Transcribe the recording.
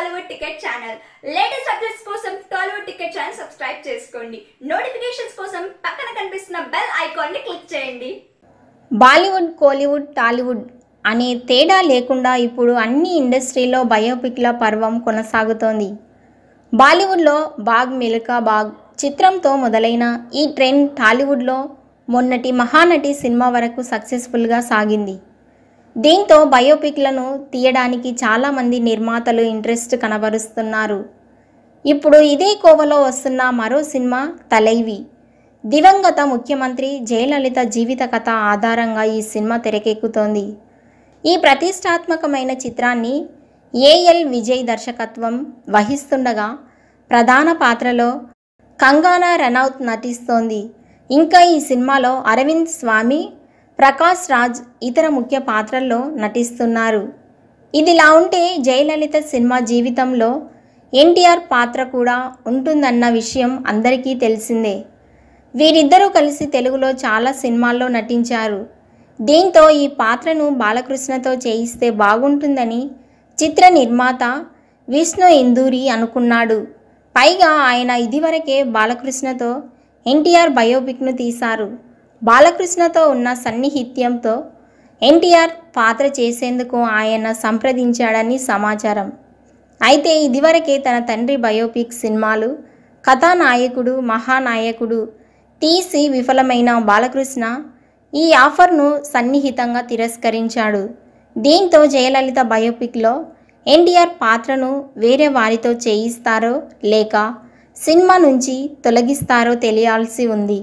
Tollywood ticket channel latest updates కోసం Tollywood ticket channel subscribe చేసుకోండి notifications కోసం పక్కన కనిపిస్తున్న బెల్ ఐకాన్ ని క్లిక్ చేయండి బాలీవుడ్ కోలీవుడ్ టాలీవుడ్ అనే తేడా లేకుండా ఇప్పుడు అన్ని ఇండస్ట్రీలో బయోపిక్ల పర్వం కొనసాగుతోంది బాలీవుడ్లో బాగ్ మిల్కా బాగ్ చిత్రంతో మొదలైన ఈ ట్రెండ్ టాలీవుడ్లో మొన్నటి మహానటి సినిమా వరకు సక్సెస్ఫుల్గా సాగింది దీంతో బయోపిక్లను తీయడానికి చాలామంది నిర్మాతలు ఇంట్రెస్ట్ కనబరుస్తున్నారు ఇప్పుడు ఇదే కోవలో వస్తున్న మరో సినిమా తలైవి దివంగత ముఖ్యమంత్రి జయలలిత జీవిత కథ ఆధారంగా ఈ సినిమా తెరకెక్కుతోంది ఈ ప్రతిష్టాత్మకమైన చిత్రాన్ని ఏఎల్ విజయ్ దర్శకత్వం వహిస్తుండగా ప్రధాన పాత్రలో కంగానా రనౌత్ నటిస్తోంది ఇంకా ఈ సినిమాలో అరవింద్ స్వామి ప్రకాష్ రాజ్ ఇతర ముఖ్య పాత్రల్లో నటిస్తున్నారు ఇదిలా ఉంటే జయలలిత సినిమా జీవితంలో ఎన్టీఆర్ పాత్ర కూడా ఉంటుందన్న విషయం అందరికీ తెలిసిందే వీరిద్దరూ కలిసి తెలుగులో చాలా సినిమాల్లో నటించారు దీంతో ఈ పాత్రను బాలకృష్ణతో చేయిస్తే బాగుంటుందని చిత్ర నిర్మాత విష్ణు ఇందూరి అనుకున్నాడు పైగా ఆయన ఇదివరకే బాలకృష్ణతో ఎన్టీఆర్ బయోపిక్ను తీశారు బాలకృష్ణతో ఉన్న సన్నిహిత్యంతో ఎన్టీఆర్ పాత్ర చేసేందుకు ఆయన సంప్రదించాడని సమాచారం అయితే ఇదివరకే తన తండ్రి బయోపిక్ సినిమాలు కథానాయకుడు మహానాయకుడు తీసి విఫలమైన బాలకృష్ణ ఈ ఆఫర్ను సన్నిహితంగా తిరస్కరించాడు దీంతో జయలలిత బయోపిక్లో ఎన్టీఆర్ పాత్రను వేరే వారితో చేయిస్తారో లేక సినిమా నుంచి తొలగిస్తారో తెలియాల్సి ఉంది